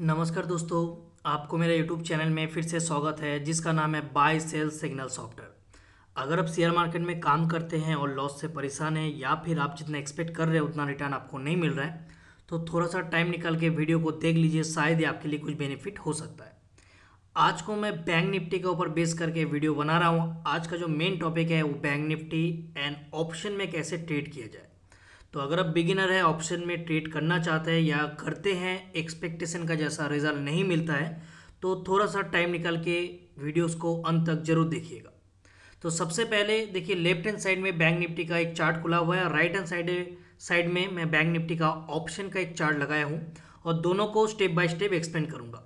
नमस्कार दोस्तों आपको मेरे यूट्यूब चैनल में फिर से स्वागत है जिसका नाम है बाय सेल सिग्नल सॉफ्टवेयर अगर आप शेयर मार्केट में काम करते हैं और लॉस से परेशान हैं या फिर आप जितना एक्सपेक्ट कर रहे हैं उतना रिटर्न आपको नहीं मिल रहा है तो थोड़ा सा टाइम निकाल के वीडियो को देख लीजिए शायद ही आपके लिए कुछ बेनिफिट हो सकता है आज को मैं बैंक निफ्टी के ऊपर बेस करके वीडियो बना रहा हूँ आज का जो मेन टॉपिक है वो बैंक निफ्टी एंड ऑप्शन में कैसे ट्रेड किया जाए तो अगर आप बिगिनर हैं ऑप्शन में ट्रेड करना चाहते हैं या करते हैं एक्सपेक्टेशन का जैसा रिजल्ट नहीं मिलता है तो थोड़ा सा टाइम निकाल के वीडियोस को अंत तक जरूर देखिएगा तो सबसे पहले देखिए लेफ्ट हैंड साइड में बैंक निफ्टी का एक चार्ट खुला हुआ है राइट हैंड साइड साइड में मैं बैंक निफ्टी का ऑप्शन का एक चार्ट लगाया हूँ और दोनों को स्टेप बाय स्टेप एक्सप्लेन करूँगा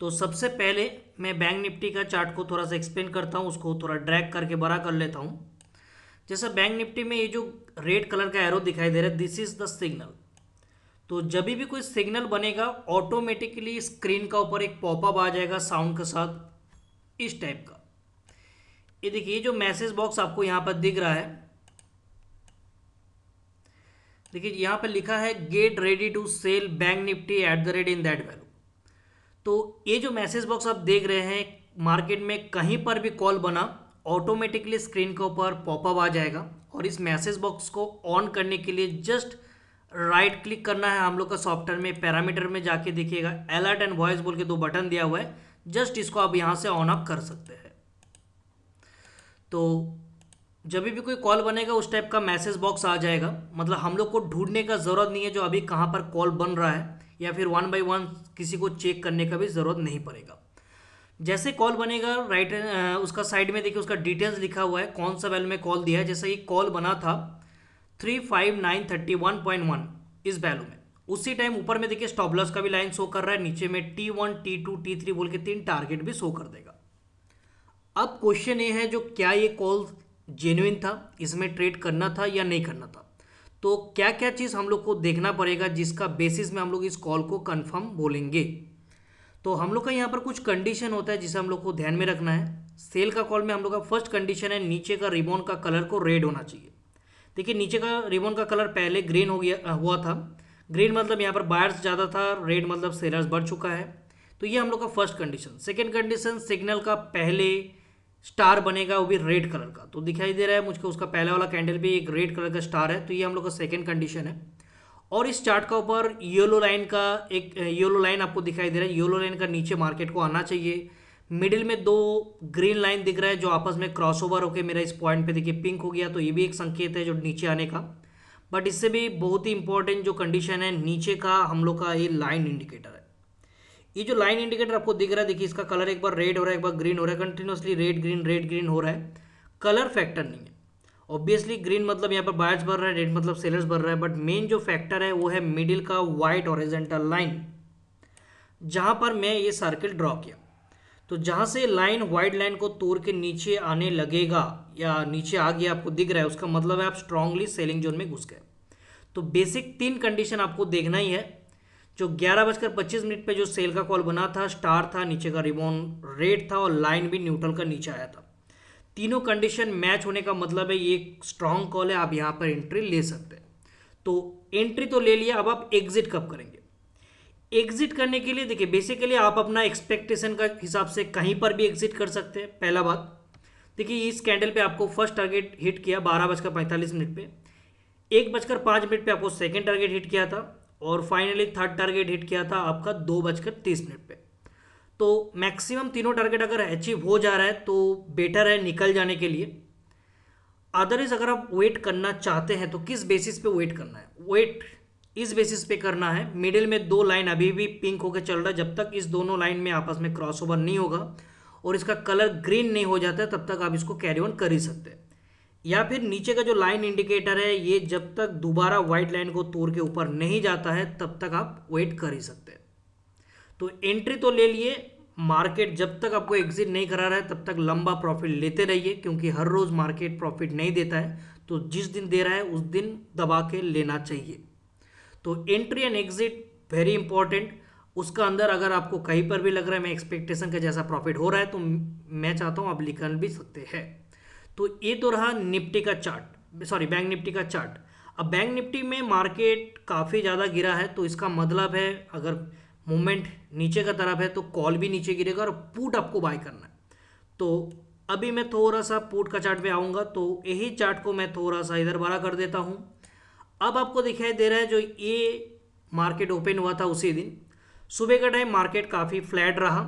तो सबसे पहले मैं बैंक निफ्टी का चार्ट को थोड़ा सा एक्सप्लेन करता हूँ उसको थोड़ा ड्रैग करके बड़ा कर लेता हूँ जैसे बैंक निफ्टी में ये जो रेड कलर का एरो दिखाई दे रहा है दिस इज द सिग्नल तो जब भी कोई सिग्नल बनेगा ऑटोमेटिकली स्क्रीन का ऊपर एक पॉपअप आ जाएगा साउंड के साथ इस टाइप का ये देखिए जो मैसेज बॉक्स आपको यहाँ पर दिख रहा है देखिए यहाँ पर लिखा है get ready to sell bank nifty at the rate in that value तो ये जो मैसेज बॉक्स आप देख रहे हैं मार्केट में कहीं पर भी कॉल बना ऑटोमेटिकली स्क्रीन के ऊपर पॉपअप आ जाएगा और इस मैसेज बॉक्स को ऑन करने के लिए जस्ट राइट क्लिक करना है हम लोग का सॉफ्टवेयर में पैरामीटर में जाके देखिएगा अलर्ट एंड वॉइस बोल के दो बटन दिया हुआ है जस्ट इसको आप यहाँ से ऑन ऑफ कर सकते हैं तो जब भी कोई कॉल बनेगा उस टाइप का मैसेज बॉक्स आ जाएगा मतलब हम लोग को ढूंढने का ज़रूरत नहीं है जो अभी कहाँ पर कॉल बन रहा है या फिर वन बाई वन किसी को चेक करने का भी ज़रूरत नहीं पड़ेगा जैसे कॉल बनेगा राइट उसका साइड में देखिए उसका डिटेल्स लिखा हुआ है कौन सा वैल्यू में कॉल दिया है जैसे ये कॉल बना था three five nine thirty one point one इस वैल्यू में उसी टाइम ऊपर में देखिए स्टॉप लॉस का भी लाइन शो कर रहा है नीचे में T one T two T three बोल के तीन टारगेट भी शो कर देगा अब क्वेश्चन ये है जो क्या ये कॉल जेन्यून था इसमें ट्रेड करना था या नहीं करना था तो क्या क्या चीज़ हम लोग को देखना पड़ेगा जिसका बेसिस में हम लोग इस कॉल को कन्फर्म बोलेंगे तो हम लोग का यहाँ पर कुछ कंडीशन होता है जिसे हम लोग को ध्यान में रखना है सेल का कॉल में हम लोग का फर्स्ट कंडीशन है नीचे का रिबोन का कलर को रेड होना चाहिए देखिए नीचे का रिबोन का कलर पहले ग्रीन हो गया हुआ था ग्रीन मतलब यहाँ पर बायर्स ज़्यादा था रेड मतलब सेलर्स बढ़ चुका है तो ये हम लोग का first condition second condition signal का पहले स्टार बनेगा वो भी रेड कलर का तो दिखाई दे रहा है मुझको उसका पहला वाला कैंडल भी एक रेड कलर का स्टार है तो ये हम लोग का सेकेंड कंडीशन है और इस चार्ट का ऊपर येलो लाइन का एक येलो लाइन आपको दिखाई दे रहा है येलो लाइन का नीचे मार्केट को आना चाहिए मिडिल में दो ग्रीन लाइन दिख रहा है जो आपस में क्रॉस ओवर होकर मेरा इस पॉइंट पे देखिए पिंक हो गया तो ये भी एक संकेत है जो नीचे आने का बट इससे भी बहुत ही इंपॉर्टेंट जो कंडीशन है नीचे का हम लोग का ये लाइन इंडिकेटर है ये जो लाइन इंडिकेटर आपको दिख रहा है देखिए इसका कलर एक बार रेड हो रहा है एक बार ग्रीन हो रहा है continuously red green red green हो रहा है कलर फैक्टर नहीं है ऑब्वियसली ग्रीन मतलब यहाँ पर बायर्स भर रहा है रेड मतलब सेलर्स भर रहा है बट मेन जो फैक्टर है वो है मिडिल का वाइट ऑरिजेंटल लाइन जहाँ पर मैं ये सर्किल ड्रॉ किया तो जहाँ से लाइन वाइट लाइन को तोड़ के नीचे आने लगेगा या नीचे आ गया आपको दिख रहा है उसका मतलब है आप स्ट्रांगली सेलिंग जोन में घुस गए तो बेसिक तीन कंडीशन आपको देखना ही है जो ग्यारह बजकर पच्चीस मिनट पर जो सेल का कॉल बना था स्टार था नीचे का रिबॉन रेड था और लाइन भी न्यूट्रल का नीचे आया था तीनों कंडीशन मैच होने का मतलब है ये स्ट्रांग कॉल है आप यहाँ पर एंट्री ले सकते हैं तो एंट्री तो ले लिया अब आप एग्जिट कब करेंगे एग्जिट करने के लिए देखिए बेसिकली आप अपना एक्सपेक्टेशन का हिसाब से कहीं पर भी एग्जिट कर सकते हैं पहला बात देखिए इस कैंडल पे आपको फर्स्ट टारगेट हिट किया बारह बजकर पैंतालीस मिनट पे एक बजकर पाँच मिनट पे आपको सेकेंड टारगेट हिट किया था और फाइनली थर्ड टारगेट हिट किया था आपका दो बजकर तीस मिनट पे तो मैक्सिमम तीनों टारगेट अगर अचीव हो जा रहा है तो बेटर है निकल जाने के लिए अदरवाइज अगर आप वेट करना चाहते हैं तो किस बेसिस पे वेट करना है वेट इस बेसिस पे करना है मिडिल में दो लाइन अभी भी पिंक होकर चल रहा है जब तक इस दोनों लाइन में आपस में क्रॉस ओवर नहीं होगा और इसका कलर ग्रीन नहीं हो जाता है तब तक आप इसको कैरी ऑन कर ही सकते हैं या फिर नीचे का जो लाइन इंडिकेटर है ये जब तक दोबारा वाइट लाइन को तोड़ के ऊपर नहीं जाता है तब तक आप वेट कर ही सकते हैं तो एंट्री तो ले लिए मार्केट जब तक आपको एग्जिट नहीं करा रहा है तब तक लंबा प्रॉफिट लेते रहिए क्योंकि हर रोज़ मार्केट प्रॉफिट नहीं देता है तो जिस दिन दे रहा है उस दिन दबा के लेना चाहिए तो entry and exit very important उसका अंदर अगर आपको कहीं पर भी लग रहा है मैं एक्सपेक्टेशन का जैसा प्रॉफिट हो रहा है तो मैं चाहता हूँ आप लिख भी सकते हैं तो ये तो रहा निफ्टी का चार्ट सॉरी बैंक निफ्टी का चार्ट अब बैंक निफ्टी में मार्केट काफ़ी ज़्यादा गिरा है तो इसका मतलब है अगर मूवमेंट नीचे का तरफ है तो कॉल भी नीचे गिरेगा और पुट आपको बाय करना है तो अभी मैं थोड़ा सा पुट का चार्ट पे आऊँगा तो यही चार्ट को मैं थोड़ा सा इधर बड़ा कर देता हूँ अब आपको दिखाई दे रहा है जो ये मार्केट ओपन हुआ था उसी दिन सुबह का टाइम मार्केट काफ़ी फ्लैट रहा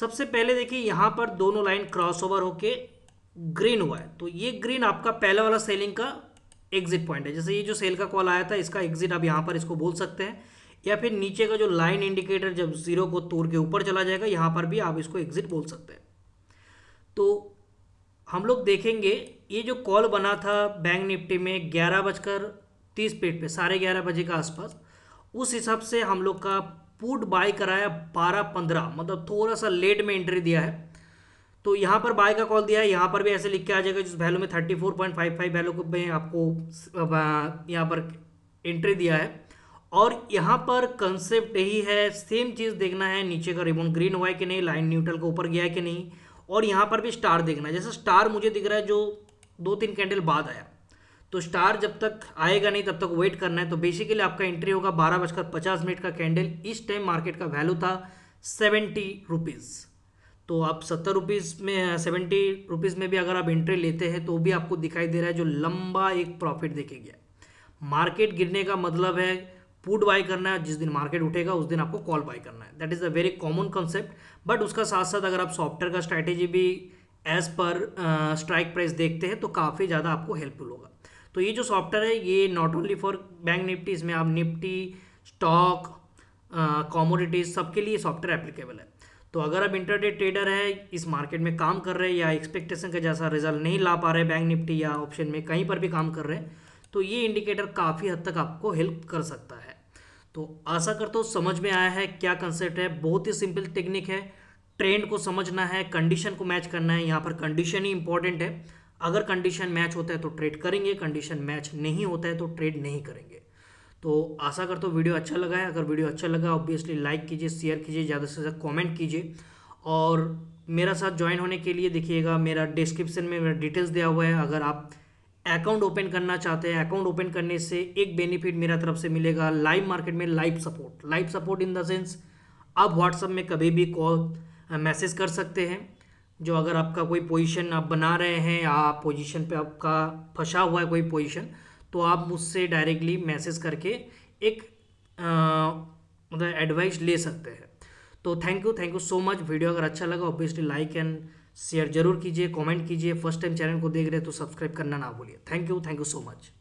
सबसे पहले देखिए यहाँ पर दोनों लाइन क्रॉस ओवर होके ग्रीन हुआ है तो ये ग्रीन आपका पहला वाला सेलिंग का एग्जिट पॉइंट है जैसे ये जो सेल का कॉल आया था इसका एग्जिट आप यहाँ पर इसको बोल सकते हैं या फिर नीचे का जो लाइन इंडिकेटर जब जीरो को तोड़ के ऊपर चला जाएगा यहाँ पर भी आप इसको एग्जिट बोल सकते हैं तो हम लोग देखेंगे ये जो कॉल बना था बैंक निफ्टी में ग्यारह बजकर तीस मिनट पे साढ़े ग्यारह बजे के आसपास उस हिसाब से हम लोग का पुट बाय कराया बारह पंद्रह मतलब थोड़ा सा लेट में एंट्री दिया है तो यहाँ पर बाय का कॉल दिया है यहाँ पर भी ऐसे लिख के आ जाएगा जिस वैल्यू में thirty four point five five value में आपको यहाँ पर एंट्री दिया है और यहाँ पर कंसेप्ट यही है सेम चीज़ देखना है नीचे का रिबन ग्रीन हुआ है कि नहीं लाइन न्यूट्रल के ऊपर गया है कि नहीं और यहाँ पर भी स्टार देखना है जैसे स्टार मुझे दिख रहा है जो दो तीन कैंडल बाद आया तो स्टार जब तक आएगा नहीं तब तक वेट करना है तो बेसिकली आपका एंट्री होगा बारह बजकर पचास मिनट का कैंडल इस टाइम मार्केट का वैल्यू था सेवेंटी रुपीज़ तो आप सत्तर रुपीज़ में सेवेंटी रुपीज़ में भी अगर आप एंट्री लेते हैं तो भी आपको दिखाई दे रहा है जो लंबा एक प्रॉफिट देखे गया मार्केट गिरने का मतलब है पुट बाय करना है जिस दिन मार्केट उठेगा उस दिन आपको कॉल बाय करना है that is a very common concept but उसका साथ साथ अगर आप सॉफ्टवेयर का स्ट्रैटेजी भी एज पर स्ट्राइक प्राइस देखते हैं तो काफ़ी ज़्यादा आपको हेल्पफुल होगा तो ये जो सॉफ्टवेयर है ये not only for bank nifty इसमें आप निफ्टी स्टॉक कॉमोडिटीज सबके लिए सॉफ्टवेयर एप्लीकेबल है तो अगर आप इंटरडे ट्रेडर है इस मार्केट में काम कर रहे हैं या एक्सपेक्टेशन का जैसा रिजल्ट नहीं ला पा रहे बैंक निफ्टी या ऑप्शन में कहीं पर भी काम कर रहे हैं तो ये इंडिकेटर काफ़ी हद तक आपको हेल्प कर सकता है तो आशा करता हूँ समझ में आया है क्या कंसेप्ट है बहुत ही सिंपल टेक्निक है ट्रेंड को समझना है कंडीशन को मैच करना है यहाँ पर कंडीशन ही इंपॉर्टेंट है अगर कंडीशन मैच होता है तो ट्रेड करेंगे कंडीशन मैच नहीं होता है तो ट्रेड नहीं करेंगे तो आशा करता हूँ वीडियो अच्छा लगा है अगर वीडियो अच्छा लगा ऑब्वियसली लाइक कीजिए शेयर कीजिए ज़्यादा से ज़्यादा कॉमेंट कीजिए और मेरा साथ ज्वाइन होने के लिए देखिएगा मेरा डिस्क्रिप्शन में मेरा डिटेल्स दिया हुआ है अगर आप अकाउंट ओपन करना चाहते हैं अकाउंट ओपन करने से एक बेनिफिट मेरा तरफ से मिलेगा लाइव मार्केट में live support live support in the sense आप व्हाट्सअप में कभी भी कॉल मैसेज कर सकते हैं जो अगर आपका कोई पोजीशन आप बना रहे हैं या पोजीशन पे आपका फंसा हुआ है कोई पोजीशन तो आप मुझसे डायरेक्टली मैसेज करके एक मतलब एडवाइस ले सकते हैं तो thank you thank you so much video अगर अच्छा लगा ऑब्वियसली लाइक एंड शेयर जरूर कीजिए कमेंट कीजिए फर्स्ट टाइम चैनल को देख रहे हैं तो सब्सक्राइब करना ना भूलिए thank you thank you so much